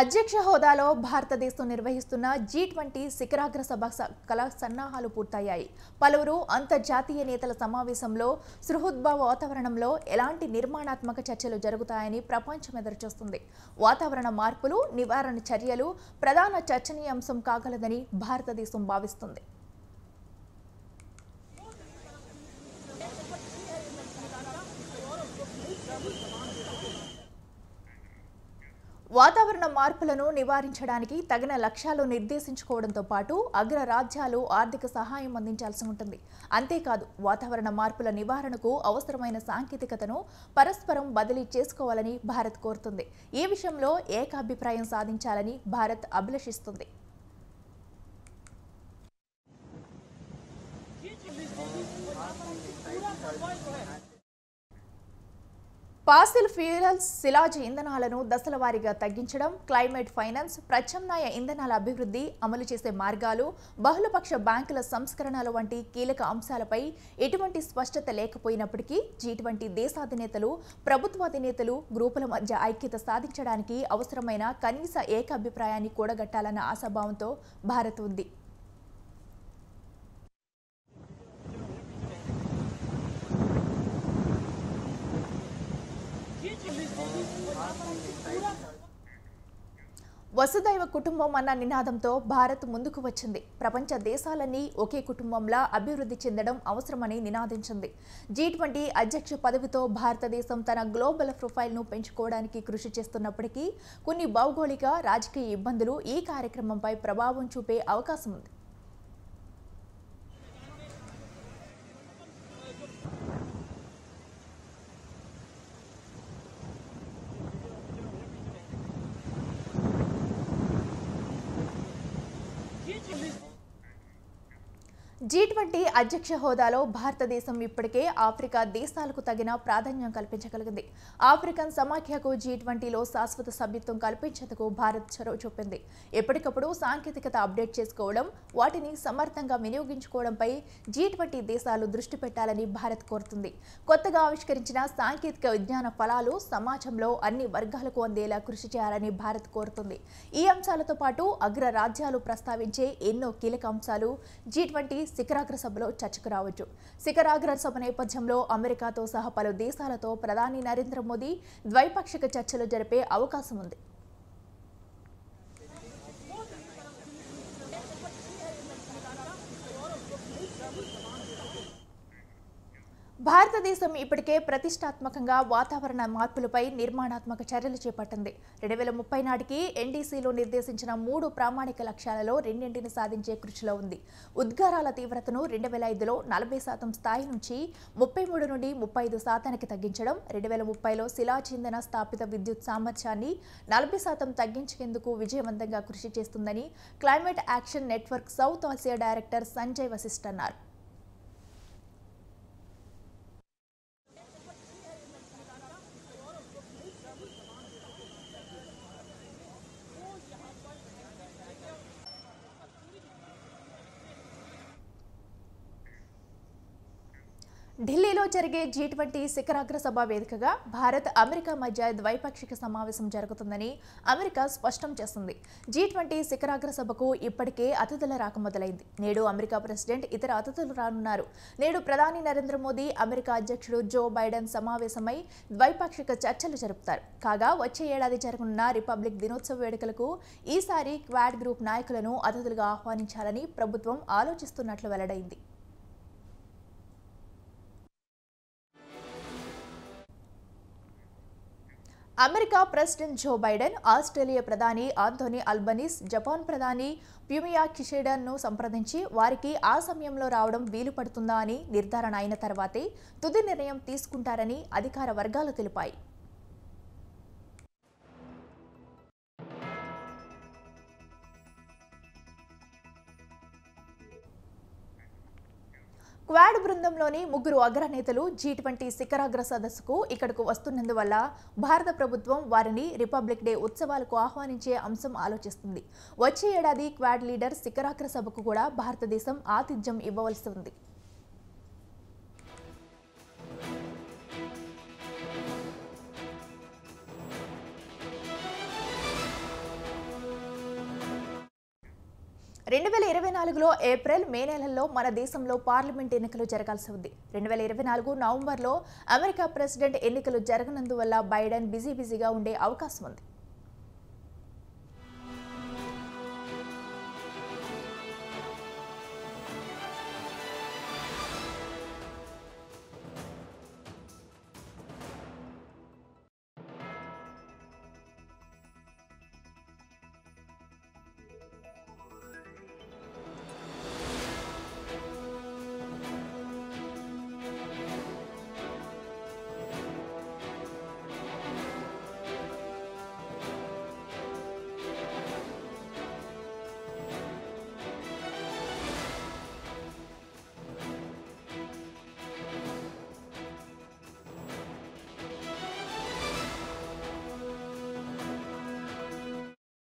అధ్యక్ష హోదాలో భారతదేశం నిర్వహిస్తున్న జీ ట్వంటీ శిఖరాగ్ర సభ కల సన్నాహాలు పూర్తయ్యాయి పలువురు అంతర్జాతీయ నేతల సమావేశంలో సృహద్భావ వాతావరణంలో ఎలాంటి నిర్మాణాత్మక చర్చలు జరుగుతాయని ప్రపంచం ఎదురుచూస్తుంది వాతావరణ మార్పులు నివారణ చర్యలు ప్రధాన చర్చనీయాంశం కాగలదని భారతదేశం భావిస్తుంది వాతావరణ మార్పులను నివారించడానికి తగిన లక్ష్యాలు నిర్దేశించుకోవడంతో పాటు అగ్ర రాజ్యాలు ఆర్థిక సహాయం అందించాల్సి ఉంటుంది అంతేకాదు వాతావరణ మార్పుల నివారణకు అవసరమైన సాంకేతికతను పరస్పరం బదిలీ చేసుకోవాలని భారత్ కోరుతుంది ఈ విషయంలో ఏకాభిప్రాయం సాధించాలని భారత్ అభిలషిస్తుంది ఫాసిల్ ఫ్యూయల్స్ శిలాజ ఇంధనాలను దశల వారీగా తగ్గించడం క్లైమేట్ ఫైనాన్స్ ప్రత్యామ్నాయ ఇంధనాల అభివృద్ధి అమలు చేసే మార్గాలు బహుళపక్ష బ్యాంకుల సంస్కరణల వంటి కీలక అంశాలపై ఎటువంటి స్పష్టత లేకపోయినప్పటికీ జీ ట్వంటీ దేశాధినేతలు ప్రభుత్వాధినేతలు గ్రూపుల మధ్య ఐక్యత సాధించడానికి అవసరమైన కనీస ఏకాభిప్రాయాన్ని కూడగట్టాలన్న ఆశాభావంతో భారత్ ఉంది వసుదైవ కుటుంబం అన్న నినాదంతో భారత్ ముందుకు వచ్చింది ప్రపంచ దేశాలన్నీ ఒకే కుటుంబంలా అభివృద్ధి చెందడం అవసరమని నినాదించింది జీ ట్వంటీ అధ్యక్ష పదవితో భారతదేశం తన గ్లోబల్ ప్రొఫైల్ను పెంచుకోవడానికి కృషి చేస్తున్నప్పటికీ కొన్ని భౌగోళిక రాజకీయ ఇబ్బందులు ఈ కార్యక్రమంపై ప్రభావం చూపే అవకాశం ఉంది జీ ట్వంటీ అధ్యక్ష హోదాలో భారతదేశం ఇప్పటికే ఆఫ్రికా దేశాలకు తగిన ప్రాధాన్యం కల్పించగలిగింది ఆఫ్రికన్ సమాఖ్యకు జీ ట్వంటీలో శాశ్వత సభ్యత్వం కల్పించేందుకు భారత్ చొరవ చూపింది ఎప్పటికప్పుడు సాంకేతికత అప్డేట్ చేసుకోవడం వాటిని సమర్థంగా వినియోగించుకోవడంపై జీ ట్వంటీ దేశాలు దృష్టి పెట్టాలని భారత్ కోరుతుంది కొత్తగా ఆవిష్కరించిన సాంకేతిక విజ్ఞాన ఫలాలు సమాజంలో అన్ని వర్గాలకు అందేలా కృషి చేయాలని భారత్ కోరుతుంది ఈ అంశాలతో పాటు అగ్ర రాజ్యాలు ప్రస్తావించే ఎన్నో కీలక అంశాలు జీ ట్వంటీ శిఖరాగ్ర సభలో చర్చకు రావచ్చు శిఖరాగ్ర సభ నేపథ్యంలో అమెరికాతో సహా పలు దేశాలతో ప్రధాని నరేంద్ర మోదీ ద్వైపాక్షిక చర్చలు జరిపే అవకాశం ఉంది భారతదేశం ఇప్పటికే ప్రతిష్టాత్మకంగా వాతావరణ మార్పులపై నిర్మాణాత్మక చర్యలు చేపట్టింది రెండు వేల ముప్పై నాటికి ఎన్డీసీలో నిర్దేశించిన మూడు ప్రామాణిక లక్ష్యాలలో రెండింటిని సాధించే కృషిలో ఉంది ఉద్గారాల తీవ్రతను రెండు వేల ఐదులో నలభై శాతం స్థాయి నుంచి ముప్పై మూడు నుండి ముప్పై ఐదు శాతానికి తగ్గించడం రెండు వేల ముప్పైలో శిలాచిందన స్థాపిత విద్యుత్ సామర్థ్యాన్ని నలభై శాతం తగ్గించేందుకు విజయవంతంగా కృషి చేస్తుందని climate action network south Asia director Sanjay Vashisht అన్నారు ఢిల్లీలో జరిగే జీ ట్వంటీ శిఖరాగ్ర సభ వేదికగా భారత్ అమెరికా మధ్య ద్వైపాక్షిక సమావేశం జరుగుతుందని అమెరికా స్పష్టం చేస్తుంది జీ ట్వంటీ శిఖరాగ్ర సభకు ఇప్పటికే అతిథుల రాక మొదలైంది నేడు అమెరికా ప్రెసిడెంట్ ఇతర అతిథులు రానున్నారు నేడు ప్రధాని నరేంద్ర మోదీ అమెరికా అధ్యక్షుడు జో బైడెన్ సమావేశమై ద్వైపాక్షిక చర్చలు జరుపుతారు కాగా వచ్చే ఏడాది జరగనున్న రిపబ్లిక్ దినోత్సవ వేడుకలకు ఈసారి క్వాడ్ గ్రూప్ నాయకులను అతిథులుగా ఆహ్వానించాలని ప్రభుత్వం ఆలోచిస్తున్నట్లు వెల్లడైంది America president Joe Biden Australia ప్రధాని ఆంథోనీ అల్బనీస్ జపాన్ ప్రధాని ప్యూమియా కిషేడన్ను సంప్రదించి వారికి ఆ సమయంలో రావడం వీలు పడుతుందా అని నిర్ధారణ అయిన తర్వాతే తుది నిర్ణయం తీసుకుంటారని అధికార వర్గాలు తెలిపాయి క్వాడ్ బృందంలోని ముగ్గురు అగ్రనేతలు జీ ట్వంటీ శిఖరాగ్ర సదస్సుకు ఇక్కడకు వస్తున్నందువల్ల భారత ప్రభుత్వం వారిని రిపబ్లిక్ డే ఉత్సవాలకు ఆహ్వానించే అంశం ఆలోచిస్తుంది వచ్చే ఏడాది క్వాడ్ లీడర్ శిఖరాగ్ర సభకు కూడా భారతదేశం ఆతిథ్యం ఇవ్వవలసి ఉంది రెండు వేల ఇరవై నాలుగులో ఏప్రిల్ మే నెలల్లో మన దేశంలో పార్లమెంట్ ఎన్నికలు జరగాల్సి ఉంది రెండు వేల ఇరవై నాలుగు నవంబర్లో అమెరికా ప్రెసిడెంట్ ఎన్నికలు జరగనందువల్ల బైడెన్ బిజీ బిజీగా ఉండే అవకాశం ఉంది